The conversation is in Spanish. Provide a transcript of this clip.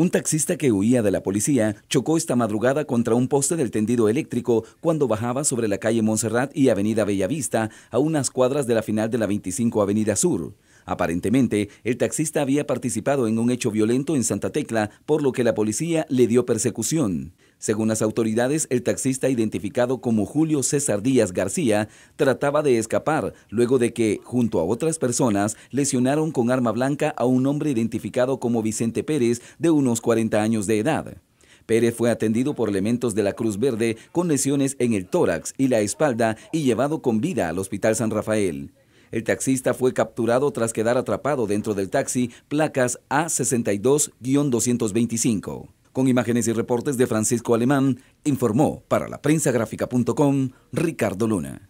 Un taxista que huía de la policía chocó esta madrugada contra un poste del tendido eléctrico cuando bajaba sobre la calle Montserrat y Avenida Bellavista a unas cuadras de la final de la 25 Avenida Sur. Aparentemente, el taxista había participado en un hecho violento en Santa Tecla, por lo que la policía le dio persecución. Según las autoridades, el taxista identificado como Julio César Díaz García trataba de escapar luego de que, junto a otras personas, lesionaron con arma blanca a un hombre identificado como Vicente Pérez, de unos 40 años de edad. Pérez fue atendido por elementos de la Cruz Verde con lesiones en el tórax y la espalda y llevado con vida al Hospital San Rafael. El taxista fue capturado tras quedar atrapado dentro del taxi placas A62-225. Con imágenes y reportes de Francisco Alemán, informó para la prensa gráfica.com Ricardo Luna.